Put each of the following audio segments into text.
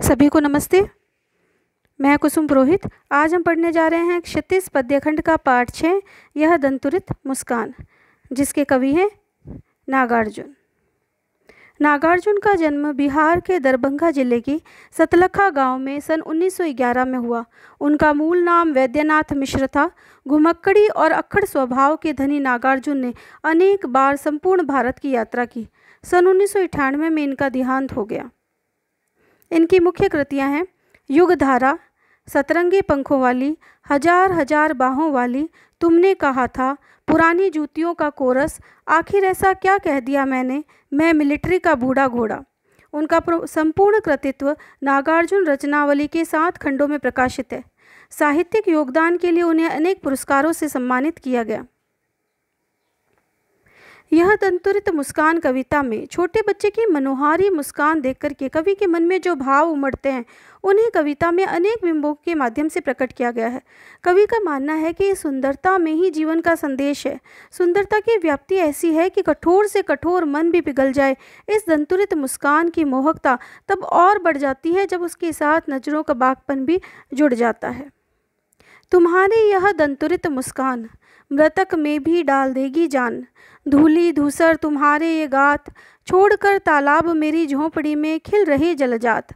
सभी को नमस्ते मैं कुसुम पुरोहित आज हम पढ़ने जा रहे हैं क्षितिज पद्यखंड का पाठ छः यह दंतुरित मुस्कान जिसके कवि हैं नागार्जुन नागार्जुन का जन्म बिहार के दरभंगा जिले की सतलखा गांव में सन 1911 में हुआ उनका मूल नाम वैद्यनाथ मिश्र था घुमक्कड़ी और अक्खड़ स्वभाव के धनी नागार्जुन ने अनेक बार संपूर्ण भारत की यात्रा की सन उन्नीस में इनका देहांत हो गया इनकी मुख्य कृतियाँ हैं युगधारा सतरंगी पंखों वाली हजार हजार बाहों वाली तुमने कहा था पुरानी जूतियों का कोरस आखिर ऐसा क्या कह दिया मैंने मैं मिलिट्री का बूढ़ा घोड़ा उनका संपूर्ण कृतित्व नागार्जुन रचनावली के सात खंडों में प्रकाशित है साहित्यिक योगदान के लिए उन्हें अनेक पुरस्कारों से सम्मानित किया गया यह तंतुरित मुस्कान कविता में छोटे बच्चे की मनोहारी मुस्कान देख करके कवि के मन में जो भाव उमड़ते हैं उन्हें कविता में अनेक बिंबों के माध्यम से प्रकट किया गया है कवि का मानना है कि सुंदरता में ही जीवन का संदेश है सुंदरता की व्याप्ति ऐसी है कि कठोर से कठोर मन भी पिघल जाए इस दंतुरित मुस्कान की मोहकता तब और बढ़ जाती है जब उसके साथ नज़रों का बागपन भी जुड़ जाता है तुम्हारी यह दंतुरित मुस्कान मृतक में भी डाल देगी जान धूली धूसर तुम्हारे ये गात छोड़कर तालाब मेरी झोंपड़ी में खिल रहे जलजात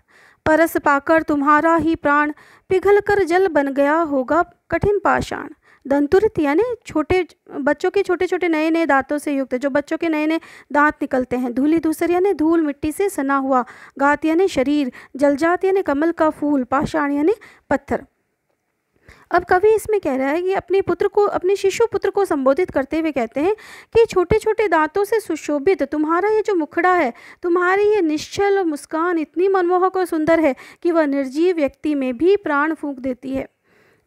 परस पाकर तुम्हारा ही प्राण पिघल कर जल बन गया होगा कठिन पाषाण दंतुरित यानी छोटे बच्चों के छोटे छोटे नए नए दांतों से युक्त जो बच्चों के नए नए दांत निकलते हैं धूली धूसर यानी धूल मिट्टी से सना हुआ गात यानी शरीर जलजात यानी कमल का फूल पाषाण यानी पत्थर अब कवि इसमें कह रहा है कि अपने पुत्र को अपने शिशु पुत्र को संबोधित करते हुए कहते हैं कि छोटे छोटे दांतों से सुशोभित तुम्हारा ये जो मुखड़ा है तुम्हारी ये निश्चल मुस्कान इतनी मनमोहक और सुंदर है कि वह निर्जीव व्यक्ति में भी प्राण फूंक देती है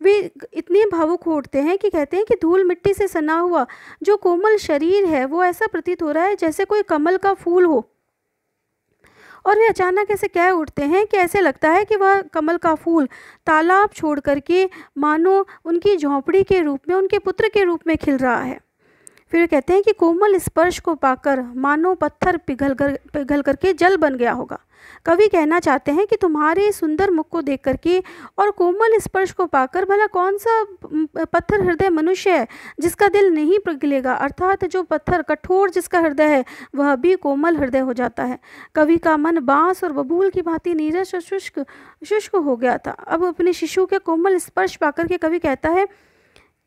वे इतने भावुक उठते हैं कि कहते हैं कि धूल मिट्टी से सना हुआ जो कोमल शरीर है वो ऐसा प्रतीत हो रहा है जैसे कोई कमल का फूल हो और वे अचानक ऐसे कह उठते हैं कि ऐसे लगता है कि वह कमल का फूल तालाब छोड़ करके मानो उनकी झोंपड़ी के रूप में उनके पुत्र के रूप में खिल रहा है फिर कहते हैं कि कोमल स्पर्श को पाकर मानो पत्थर पिघल कर पिघल करके जल बन गया होगा कवि कहना चाहते हैं कि तुम्हारे सुंदर मुख को देख करके और कोमल स्पर्श को पाकर भला कौन सा पत्थर हृदय मनुष्य है जिसका दिल नहीं पिघलेगा अर्थात जो पत्थर कठोर जिसका हृदय है वह भी कोमल हृदय हो जाता है कवि का मन बांस और बबूल की भांति नीरज और शुष्क शुष्क हो गया था अब अपने शिशु के कोमल स्पर्श पाकर के कवि कहता है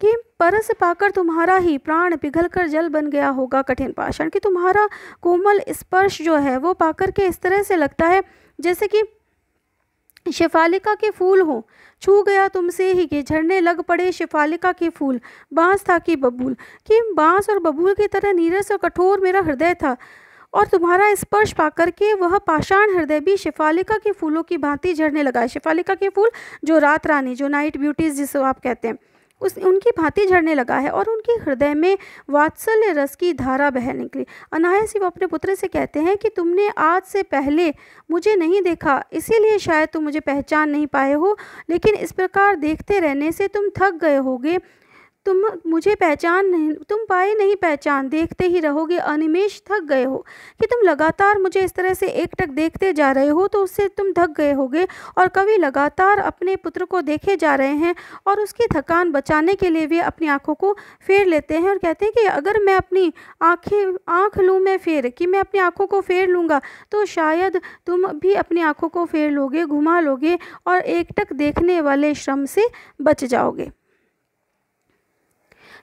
कि परस पाकर तुम्हारा ही प्राण पिघल कर जल बन गया होगा कठिन पाषाण कि तुम्हारा कोमल स्पर्श जो है वो पाकर के इस तरह से लगता है जैसे कि शिफालिका के फूल हो छू गया तुमसे ही कि झरने लग पड़े शिफालिका के फूल बांस था कि बबूल कि बांस और बबूल की तरह नीरस और कठोर मेरा हृदय था और तुम्हारा स्पर्श पा करके वह पाषाण हृदय भी शिफालिका के फूलों की भांति झड़ने लगा शिफालिका के फूल जो रात रानी जो नाइट ब्यूटीज़ जिसे आप कहते हैं उस उनकी भांति झड़ने लगा है और उनके हृदय में वात्सल्य रस की धारा बह निकली अनायास ही वो अपने पुत्र से कहते हैं कि तुमने आज से पहले मुझे नहीं देखा इसीलिए शायद तुम मुझे पहचान नहीं पाए हो लेकिन इस प्रकार देखते रहने से तुम थक गए होगे तुम मुझे पहचान नहीं तुम पाए नहीं पहचान देखते ही रहोगे अनिमेश थक गए हो कि तुम लगातार मुझे इस तरह से एकटक देखते जा रहे हो तो उससे तुम थक गए होगे और कवि लगातार अपने पुत्र को देखे जा रहे हैं और उसकी थकान बचाने के लिए भी अपनी आँखों को फेर लेते हैं और कहते हैं कि अगर मैं अपनी आँखें आँख लूँ मैं फेर कि मैं अपनी आँखों को फेर लूँगा तो शायद तुम भी अपनी आँखों को फेर लोगे घुमा लोगे और एकटक देखने वाले श्रम से बच जाओगे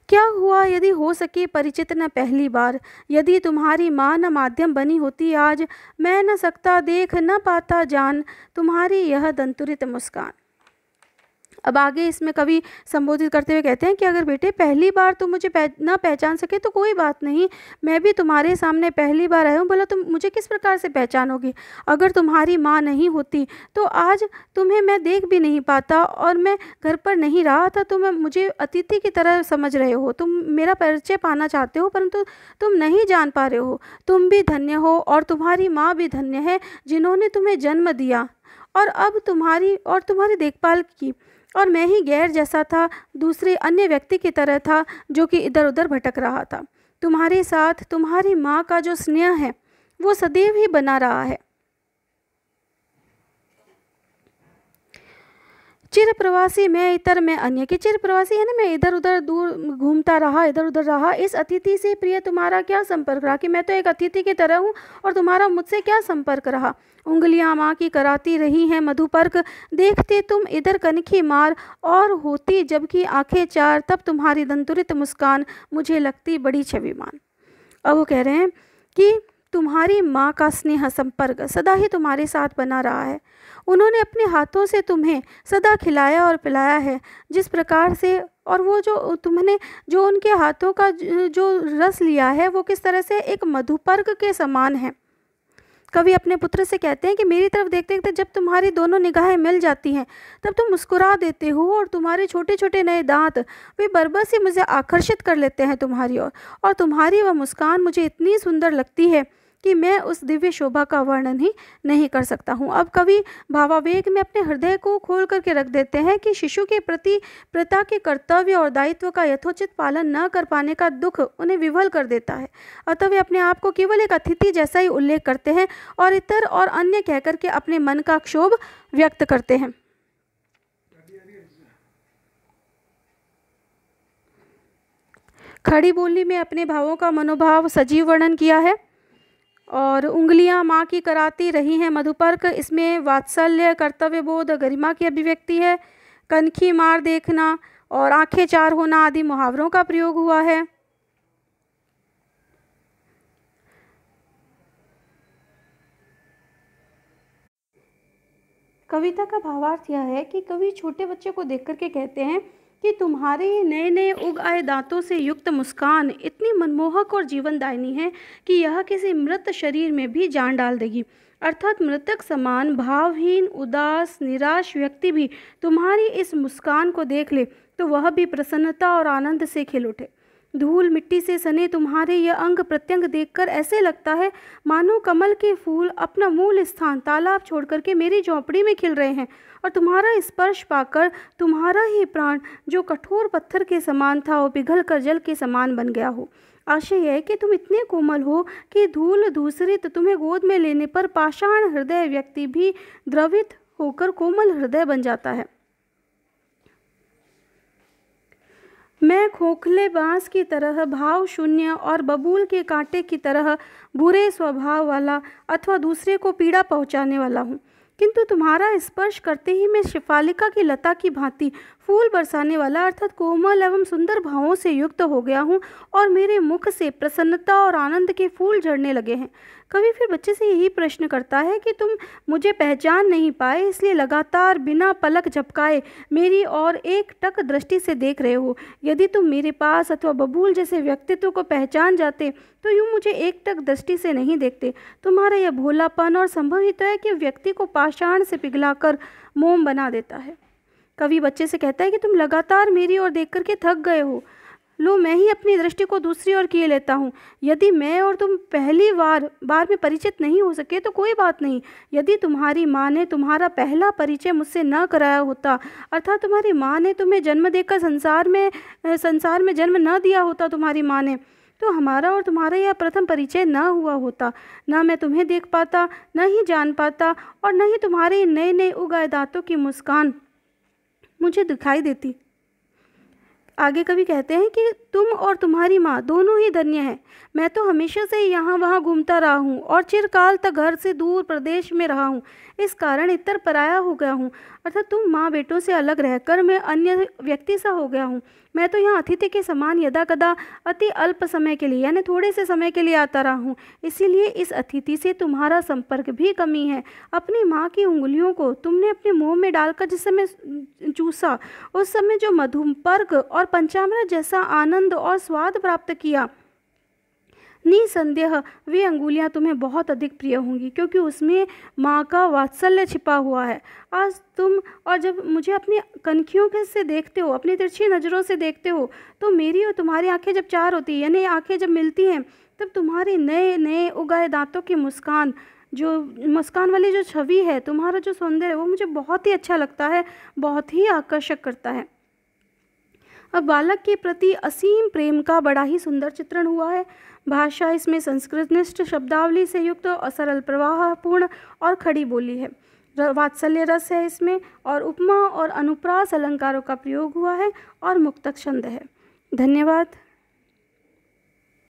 क्या हुआ यदि हो सके परिचित न पहली बार यदि तुम्हारी माँ न माध्यम बनी होती आज मैं न सकता देख न पाता जान तुम्हारी यह दंतुरित मुस्कान अब आगे इसमें कवि संबोधित करते हुए कहते हैं कि अगर बेटे पहली बार तुम मुझे पह, ना पहचान सके तो कोई बात नहीं मैं भी तुम्हारे सामने पहली बार आया हूँ बोला तुम मुझे किस प्रकार से पहचानोगी अगर तुम्हारी माँ नहीं होती तो आज तुम्हें मैं देख भी नहीं पाता और मैं घर पर नहीं रहा था तुम तो मुझे अतिथि की तरह समझ रहे हो तुम मेरा परिचय पाना चाहते हो परंतु तुम नहीं जान पा रहे हो तुम भी धन्य हो और तुम्हारी माँ भी धन्य है जिन्होंने तुम्हें जन्म दिया और अब तुम्हारी और तुम्हारी देखभाल की और मैं ही गैर जैसा था दूसरे अन्य व्यक्ति की तरह था जो कि इधर उधर भटक रहा था तुम्हारे साथ तुम्हारी माँ का जो स्नेह है वो सदैव ही बना रहा है चिर प्रवासी मैं इतर मैं अन्य कि चिर प्रवासी है ना मैं इधर उधर दूर घूमता रहा इधर उधर रहा इस अतिथि से प्रिय तुम्हारा क्या संपर्क रहा कि मैं तो एक अतिथि की तरह हूँ और तुम्हारा मुझसे क्या संपर्क रहा उंगलियाँ माँ की कराती रही हैं मधुपर्क देखते तुम इधर कनखी मार और होती जबकि आँखें चार तब तुम्हारी दंतुरित मुस्कान मुझे लगती बड़ी छविमान अब वो कह रहे हैं कि तुम्हारी माँ का स्नेह संपर्क सदा ही तुम्हारे साथ बना रहा है उन्होंने अपने हाथों से तुम्हें सदा खिलाया और पिलाया है जिस प्रकार से और वो जो तुमने जो उनके हाथों का जो रस लिया है वो किस तरह से एक मधुपर्क के समान है कभी अपने पुत्र से कहते हैं कि मेरी तरफ देखते देखते जब तुम्हारी दोनों निगाहें मिल जाती हैं तब तुम मुस्कुरा देते हो और तुम्हारे छोटे छोटे नए दांत वे बरबस ही मुझे आकर्षित कर लेते हैं तुम्हारी ओर और, और तुम्हारी वह मुस्कान मुझे इतनी सुंदर लगती है कि मैं उस दिव्य शोभा का वर्णन ही नहीं कर सकता हूँ अब कवि भावावेग में अपने हृदय को खोल करके रख देते हैं कि शिशु के प्रति प्रता के कर्तव्य और दायित्व का यथोचित पालन न कर पाने का दुख उन्हें विवल कर देता है अतः वे अपने आप को केवल एक अतिथि जैसा ही उल्लेख करते हैं और इतर और अन्य कहकर के अपने मन का क्षोभ व्यक्त करते हैं खड़ी बोली में अपने भावों का मनोभाव सजीव वर्णन किया है और उंगलियां माँ की कराती रही हैं मधुपर्क इसमें वात्सल्य कर्तव्य बोध गरिमा की अभिव्यक्ति है कनखी मार देखना और आंखें चार होना आदि मुहावरों का प्रयोग हुआ है कविता का भावार्थ यह है कि कवि छोटे बच्चे को देख करके कहते हैं कि तुम्हारे नए नए उग आए दांतों से युक्त मुस्कान इतनी मनमोहक और जीवनदायिनी है कि यह किसी मृत शरीर में भी जान डाल देगी अर्थात मृतक समान भावहीन उदास निराश व्यक्ति भी तुम्हारी इस मुस्कान को देख ले तो वह भी प्रसन्नता और आनंद से खिल उठे धूल मिट्टी से सने तुम्हारे यह अंग प्रत्यंग देखकर ऐसे लगता है मानो कमल के फूल अपना मूल स्थान तालाब छोड़कर के मेरी झोंपड़ी में खिल रहे हैं और तुम्हारा स्पर्श पाकर तुम्हारा ही प्राण जो कठोर पत्थर के समान था वो पिघल कर जल के समान बन गया हो आशय है कि तुम इतने कोमल हो कि धूल तो तुम्हें गोद में लेने पर पाषाण हृदय व्यक्ति भी द्रवित होकर कोमल हृदय बन जाता है मैं खोखले बांस की तरह भाव शून्य और बबूल के कांटे की तरह बुरे स्वभाव वाला अथवा दूसरे को पीड़ा पहुंचाने वाला हूँ किंतु तुम्हारा स्पर्श करते ही मैं शिफालिका की लता की भांति फूल बरसाने वाला अर्थात कोमल एवं सुंदर भावों से युक्त हो गया हूँ और मेरे मुख से प्रसन्नता और आनंद के फूल झड़ने लगे हैं कभी फिर बच्चे से यही प्रश्न करता है कि तुम मुझे पहचान नहीं पाए इसलिए लगातार बिना पलक झपकाए मेरी और एक टक दृष्टि से देख रहे हो यदि तुम मेरे पास अथवा बबूल जैसे व्यक्तित्व को पहचान जाते तो यूँ मुझे एक टक दृष्टि से नहीं देखते तुम्हारा यह भोलापन और संभव ही तो है कि व्यक्ति को पास पाषाण से पिघलाकर मोम बना देता है कवि बच्चे से कहता है कि तुम लगातार मेरी ओर देख करके थक गए हो लो मैं ही अपनी दृष्टि को दूसरी ओर किए लेता हूँ यदि मैं और तुम पहली बार बार में परिचित नहीं हो सके तो कोई बात नहीं यदि तुम्हारी माँ ने तुम्हारा पहला परिचय मुझसे न कराया होता अर्थात तुम्हारी माँ ने तुम्हें जन्म देकर संसार में संसार में जन्म न दिया होता तुम्हारी माँ ने तो हमारा और तुम्हारा यह प्रथम परिचय न हुआ होता न मैं तुम्हें देख पाता न ही जान पाता और न ही तुम्हारे नए नए उगाए दांतों की मुस्कान मुझे दिखाई देती आगे कभी कहते हैं कि तुम और तुम्हारी माँ दोनों ही धन्य हैं मैं तो हमेशा से यहाँ वहाँ घूमता रहा हूँ और चिरकाल तक घर से दूर प्रदेश में रहा हूँ इस कारण इतर पराया हो गया हूँ अर्थात तुम माँ बेटों से अलग रहकर मैं अन्य व्यक्ति सा हो गया हूँ मैं तो यहाँ अतिथि के समान यदा कदा अति अल्प समय के लिए यानी थोड़े से समय के लिए आता रहा हूँ इसीलिए इस अतिथि से तुम्हारा संपर्क भी कमी है अपनी माँ की उंगलियों को तुमने अपने मुँह में डालकर जिस समय चूसा उस समय जो मधुपर्क और पंचामृत जैसा आनंद और स्वाद प्राप्त किया निसंदेह वे अंगुलियाँ तुम्हें बहुत अधिक प्रिय होंगी क्योंकि उसमें माँ का वात्सल्य छिपा हुआ है आज तुम और जब मुझे अपनी कनखियों के से देखते हो अपनी तिरछी नज़रों से देखते हो तो मेरी और तुम्हारी आंखें जब चार होती है यानी आंखें जब मिलती हैं तब तुम्हारे नए नए उगाए दांतों की मुस्कान जो मुस्कान वाली जो छवि है तुम्हारा जो सौंदर्य है वो मुझे बहुत ही अच्छा लगता है बहुत ही आकर्षक करता है अब बालक के प्रति असीम प्रेम का बड़ा ही सुंदर चित्रण हुआ है भाषा इसमें संस्कृतनिष्ठ शब्दावली से युक्त और सरल प्रवाहपूर्ण और खड़ी बोली है वात्सल्य रस है इसमें और उपमा और अनुप्रास अलंकारों का प्रयोग हुआ है और मुक्तक छंद है धन्यवाद